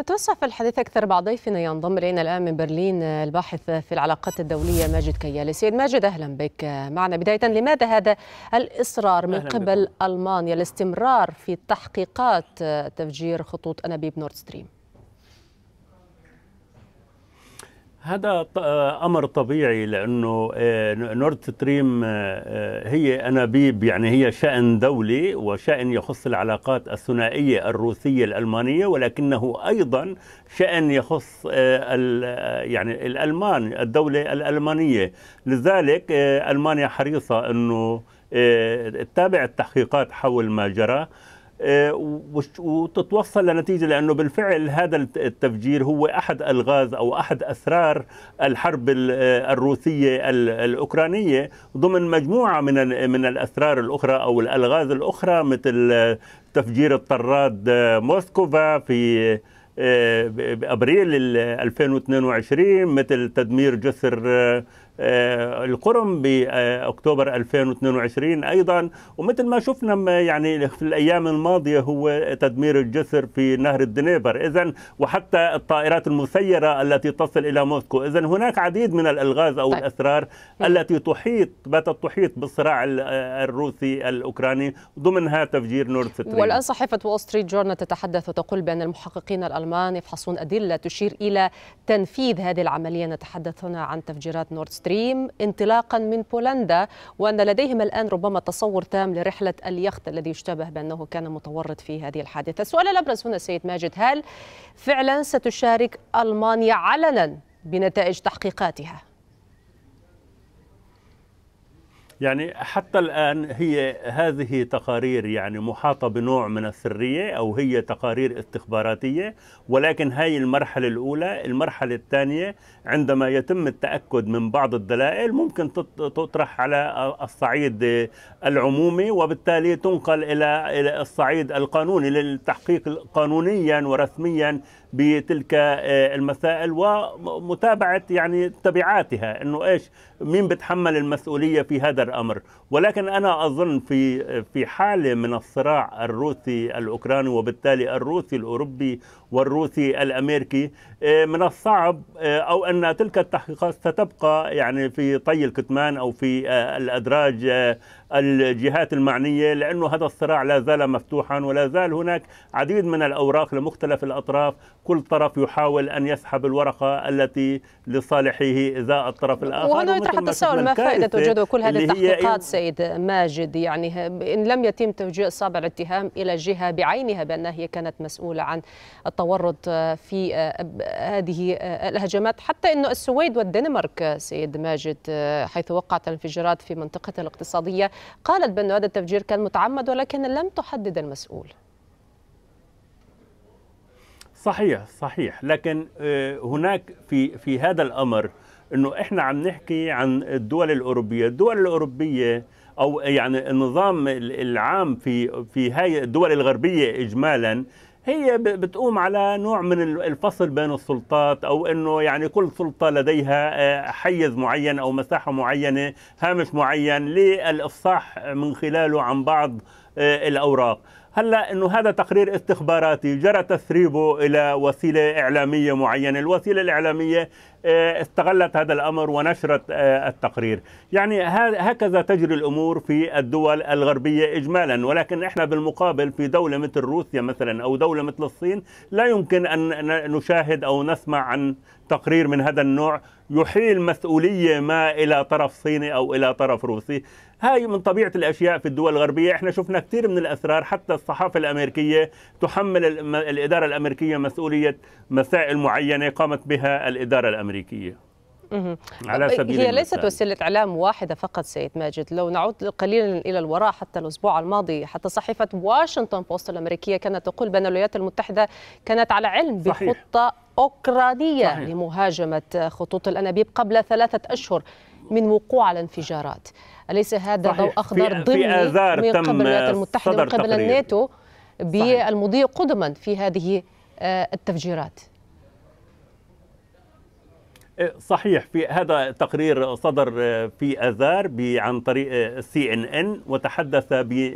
نتوسع في الحديث أكثر مع ضيفنا ينضم إلينا الآن من برلين آه، الباحث آه، في العلاقات الدولية ماجد كيالي سيد ماجد أهلا بك آه، معنا بداية لماذا هذا الإصرار من قبل بكم. ألمانيا الاستمرار في تحقيقات تفجير خطوط أنابيب نورد ستريم هذا آه، امر طبيعي لانه آه، نورد ستريم آه، هي انابيب يعني هي شان دولي وشان يخص العلاقات الثنائيه الروسيه الالمانيه ولكنه ايضا شان يخص يعني الالمان الدوله الالمانيه لذلك المانيا حريصه انه تتابع التحقيقات حول ما جرى آه، وتتوصل لنتيجة لأنه بالفعل هذا التفجير هو أحد الغاز أو أحد أسرار الحرب آه، الروسية الأوكرانية ضمن مجموعة من من الأسرار الأخرى أو الألغاز الأخرى مثل آه، تفجير الطراد موسكوفا في أبريل 2022 مثل تدمير جسر آه، القرم باكتوبر آه، 2022 ايضا ومثل ما شفنا يعني في الايام الماضيه هو تدمير الجسر في نهر الدنيبر اذا وحتى الطائرات المسيره التي تصل الى موسكو اذا هناك عديد من الالغاز او طيب. الاسرار التي تحيط باتت تحيط بالصراع آه، الروسي الاوكراني ضمنها تفجير نورد ستريم والان صحيفه وول ستريت جورنال تتحدث وتقول بان المحققين الالمان يفحصون ادله تشير الى تنفيذ هذه العمليه نتحدث هنا عن تفجيرات نورد ستريم ستريم انطلاقا من بولندا وأن لديهم الآن ربما تصور تام لرحلة اليخت الذي يشتبه بأنه كان متورط في هذه الحادثة السؤال الأبرز هنا سيد ماجد هل فعلا ستشارك ألمانيا علنا بنتائج تحقيقاتها؟ يعني حتى الآن هي هذه تقارير يعني محاطة بنوع من السرية أو هي تقارير استخباراتية ولكن هاي المرحلة الأولى المرحلة الثانية عندما يتم التأكد من بعض الدلائل ممكن تطرح على الصعيد العمومي وبالتالي تنقل إلى الصعيد القانوني للتحقيق قانونيا ورسميا بتلك آه، المسائل ومتابعة يعني تبعاتها أنه إيش مين بتحمل المسؤولية في هذا الامر ولكن انا اظن في في حاله من الصراع الروسي الاوكراني وبالتالي الروسي الاوروبي والروسي الامريكي آه، من الصعب آه، او ان تلك التحقيقات ستبقى يعني في طي الكتمان او في آه، الادراج الجهات المعنية لأنه هذا الصراع لا زال مفتوحا ولا زال هناك عديد من الأوراق لمختلف الأطراف كل طرف يحاول أن يسحب الورقة التي لصالحه إذا الطرف الآخر وهنا يطرح التساؤل ما فائدة وجود كل هذه التحقيقات سيد ماجد يعني إن لم يتم توجيه أصابع الاتهام إلى جهة بعينها بأنها هي كانت مسؤولة عن التورط في هذه الهجمات حتى أنه السويد والدنمارك سيد ماجد حيث وقعت الانفجارات في منطقة الاقتصادية قالت بأن هذا التفجير كان متعمد ولكن لم تحدد المسؤول صحيح صحيح لكن آه، هناك في في هذا الامر انه احنا عم نحكي عن الدول الاوروبيه، الدول الاوروبيه او يعني النظام العام في في هاي الدول الغربيه اجمالا هي بتقوم على نوع من الفصل بين السلطات او انه يعني كل سلطه لديها آه، حيز معين او مساحه معينه هامش معين للافصاح من خلاله عن بعض آه، الاوراق هلا انه هذا تقرير استخباراتي جرى تسريبه الى وسيله اعلاميه معينه الوسيله الاعلاميه آه، استغلت هذا الأمر ونشرت آه، التقرير يعني هكذا تجري الأمور في الدول الغربية إجمالا ولكن إحنا بالمقابل في دولة مثل روسيا مثلا أو دولة مثل الصين لا يمكن أن نشاهد أو نسمع عن تقرير من هذا النوع يحيل مسؤولية ما إلى طرف صيني أو إلى طرف روسي هاي من طبيعة الأشياء في الدول الغربية احنا شفنا كثير من الأسرار حتى الصحافة الأمريكية تحمل الإدارة الأمريكية مسؤولية مسائل معينة قامت بها الإدارة الأمريكية الأمريكية على أه، سبيل هي ليست وسيلة إعلام واحدة فقط سيد ماجد لو نعود قليلا إلى الوراء حتى الأسبوع الماضي حتى صحيفة واشنطن بوست الأمريكية كانت تقول بأن الولايات المتحدة كانت على علم بخطة أوكرانية صحيح. لمهاجمة خطوط الأنابيب قبل ثلاثة أشهر من وقوع الانفجارات أليس هذا ضوء أخضر ضمني من قبل الولايات المتحدة من قبل الناتو بالمضي قدما في هذه آه، التفجيرات إيه، صحيح في هذا تقرير صدر آه، في اذار عن طريق سي ان ان وتحدث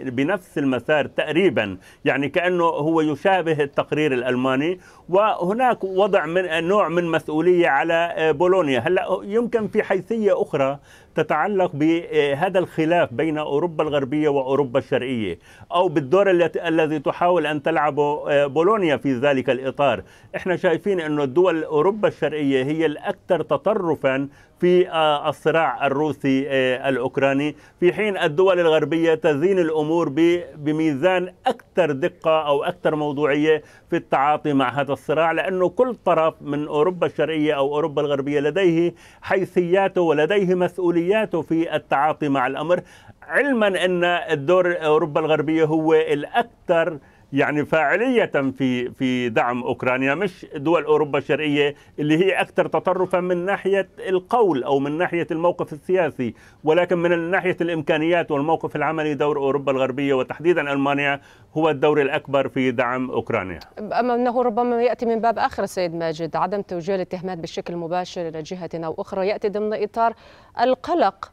بنفس المسار تقريبا يعني كانه هو يشابه التقرير الالماني وهناك وضع من آه، نوع من مسؤوليه على آه، بولونيا هلا يمكن في حيثيه اخرى تتعلق بهذا آه، الخلاف بين أوروبا الغربية وأوروبا الشرقية أو بالدور الذي تحاول أن تلعبه آه، بولونيا في ذلك الإطار احنا شايفين أن الدول أوروبا الشرقية هي الأكثر تطرفا في آه، الصراع الروسي آه، الأوكراني في حين الدول الغربية تزين الأمور بميزان أكثر دقة أو أكثر موضوعية في التعاطي مع هذا الصراع لأنه كل طرف من أوروبا الشرقية أو أوروبا الغربية لديه حيثياته ولديه مسؤولياته في التعاطي مع الأمر علما أن الدور أوروبا الغربية هو الأكثر يعني فاعلية في في دعم أوكرانيا مش دول أوروبا الشرقية اللي هي أكثر تطرفا من ناحية القول أو من ناحية الموقف السياسي ولكن من ناحية الإمكانيات والموقف العملي دور أوروبا الغربية وتحديدا ألمانيا هو الدور الأكبر في دعم أوكرانيا أما أنه ربما يأتي من باب آخر سيد ماجد عدم توجيه الاتهامات بشكل مباشر إلى جهة أو أخرى يأتي ضمن إطار القلق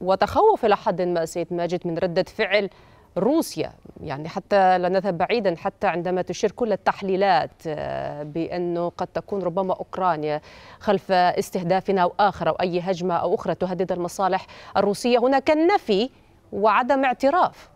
وتخوف إلى حد ما سيد ماجد من ردة فعل روسيا يعني حتى لا نذهب بعيدا حتى عندما تشير كل التحليلات آه، بأنه قد تكون ربما أوكرانيا خلف استهدافنا أو آخر أو أي هجمة أو أخرى تهدد المصالح الروسية هناك النفي وعدم اعتراف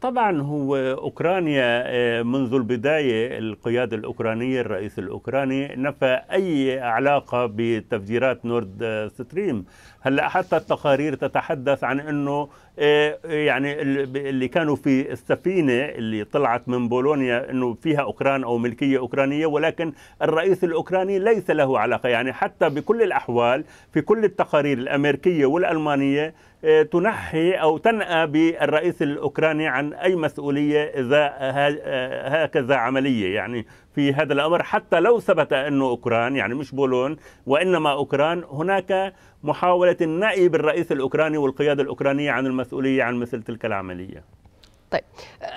طبعا هو اوكرانيا آه، منذ البدايه القياده الاوكرانيه الرئيس الاوكراني نفى اي علاقه بتفجيرات نورد ستريم هلا حتى التقارير تتحدث عن انه إيه، يعني اللي كانوا في السفينه اللي طلعت من بولونيا انه فيها اوكران او ملكيه اوكرانيه ولكن الرئيس الاوكراني ليس له علاقه يعني حتى بكل الاحوال في كل التقارير الامريكيه والالمانيه إيه، تنحي او تنأى بالرئيس الاوكراني عن اي مسؤوليه اذا آه، هكذا عمليه يعني في هذا الأمر حتى لو ثبت أنه أوكران يعني مش بولون وإنما أوكران هناك محاولة النأي بالرئيس الأوكراني والقيادة الأوكرانية عن المسؤولية عن مثل تلك العملية طيب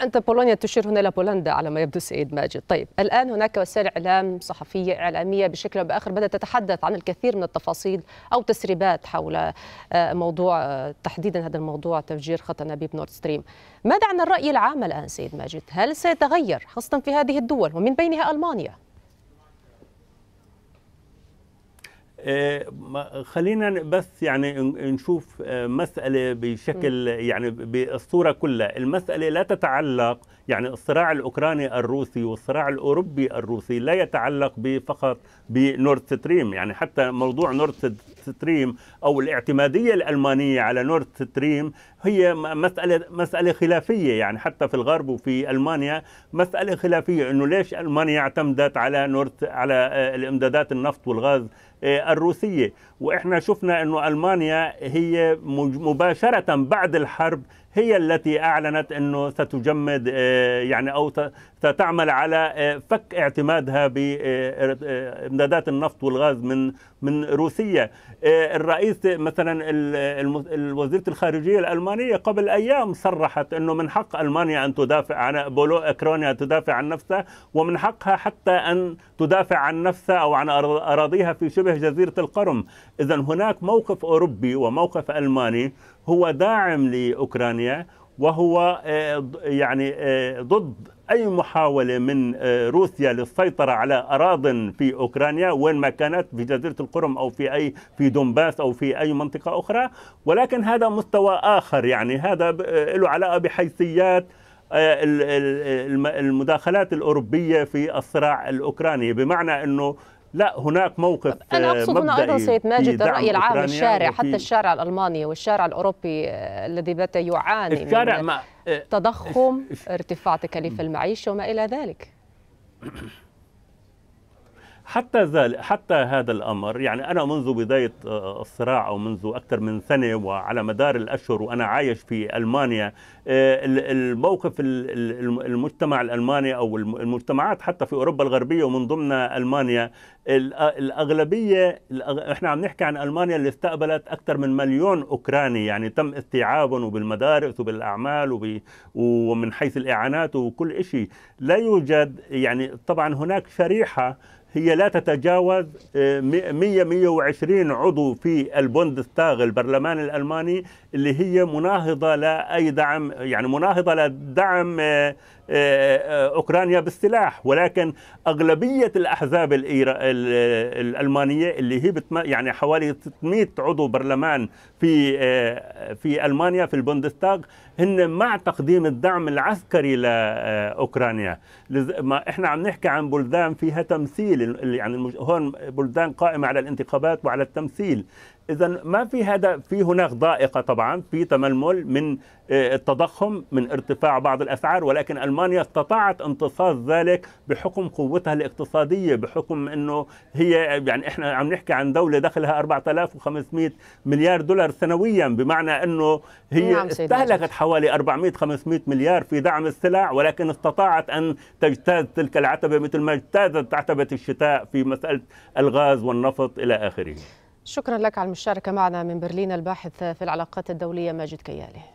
انت بولونيا تشير هنا الى بولندا على ما يبدو سيد ماجد طيب الان هناك وسائل اعلام صحفيه اعلاميه بشكل او باخر بدات تتحدث عن الكثير من التفاصيل او تسريبات حول آه، موضوع آه، تحديدا هذا الموضوع تفجير خط انابيب نورد ستريم ماذا عن الراي العام الان سيد ماجد هل سيتغير خاصه في هذه الدول ومن بينها المانيا خلينا بس يعني نشوف آه، مسألة بشكل يعني بالصورة كلها المسألة لا تتعلق يعني الصراع الأوكراني الروسي والصراع الأوروبي الروسي لا يتعلق فقط بنورد ستريم يعني حتى موضوع نورد ستريم أو الاعتمادية الألمانية على نورد ستريم هي مسألة مسألة خلافية يعني حتى في الغرب وفي ألمانيا مسألة خلافية إنه ليش ألمانيا اعتمدت على نورد على آه، الإمدادات النفط والغاز آه، الروسيه واحنا شفنا انه المانيا هي مباشره بعد الحرب هي التي أعلنت أنه ستجمد آه، يعني أو ستعمل على آه، فك اعتمادها بإمدادات آه، النفط والغاز من من روسيا الرئيس مثلا وزيرة الخارجية الألمانية قبل أيام صرحت أنه من حق ألمانيا أن تدافع عن بولو أكرونيا تدافع عن نفسها ومن حقها حتى أن تدافع عن نفسها أو عن أراضيها في شبه جزيرة القرم إذا هناك موقف أوروبي وموقف ألماني هو داعم لأوكرانيا الجميع وهو آه، يعني آه، ضد اي محاوله من آه، روسيا للسيطره على اراض في اوكرانيا وين ما كانت في جزيره القرم او في اي في دونباس او في اي منطقه اخرى ولكن هذا مستوى اخر يعني هذا له علاقه بحيثيات المداخلات الاوروبيه في الصراع الاوكراني بمعنى انه لا هناك موقف أنا أقصد هنا أيضا سيد ماجد الرأي العام الشارع حتى الشارع الألماني والشارع الأوروبي آه، الذي بات يعاني الشارع من ما آه، تضخم ارتفاع تكاليف المعيشة وما إلى ذلك حتى ذلك حتى هذا الامر يعني انا منذ بدايه آه، آه، الصراع او منذ اكثر من سنه وعلى مدار الاشهر وانا عايش في المانيا آه، الموقف المجتمع الالماني او المجتمعات حتى في اوروبا الغربيه ومن ضمن المانيا الاغلبيه احنا عم نحكي عن المانيا اللي استقبلت اكثر من مليون اوكراني يعني تم استيعابهم وبالمدارس وبالاعمال ومن حيث الاعانات وكل شيء لا يوجد يعني طبعا هناك شريحه هي لا تتجاوز 100 آه، 120 عضو في البوندستاغ البرلمان الالماني اللي هي مناهضه لاي دعم يعني مناهضه لدعم آه، آه، اوكرانيا بالسلاح ولكن اغلبيه الاحزاب الالمانيه اللي هي يعني حوالي 600 عضو برلمان في في المانيا في البوندستاغ هن مع تقديم الدعم العسكري لاوكرانيا ما احنا عم نحكي عن بلدان فيها تمثيل يعني هون بلدان قائمه على الانتخابات وعلى التمثيل اذا ما في هذا في هناك ضائقه طبعا في تململ من آه، التضخم من ارتفاع بعض الاسعار ولكن المانيا استطاعت امتصاص ذلك بحكم قوتها الاقتصاديه بحكم انه هي يعني احنا عم نحكي عن دوله دخلها 4500 مليار دولار سنويا بمعنى انه هي نعم استهلكت حوالي 400 500 مليار في دعم السلع ولكن استطاعت ان تجتاز تلك العتبه مثل ما اجتازت عتبه الشتاء في مساله الغاز والنفط الى اخره شكرا لك على المشاركة معنا من برلين الباحث في العلاقات الدولية ماجد كيالي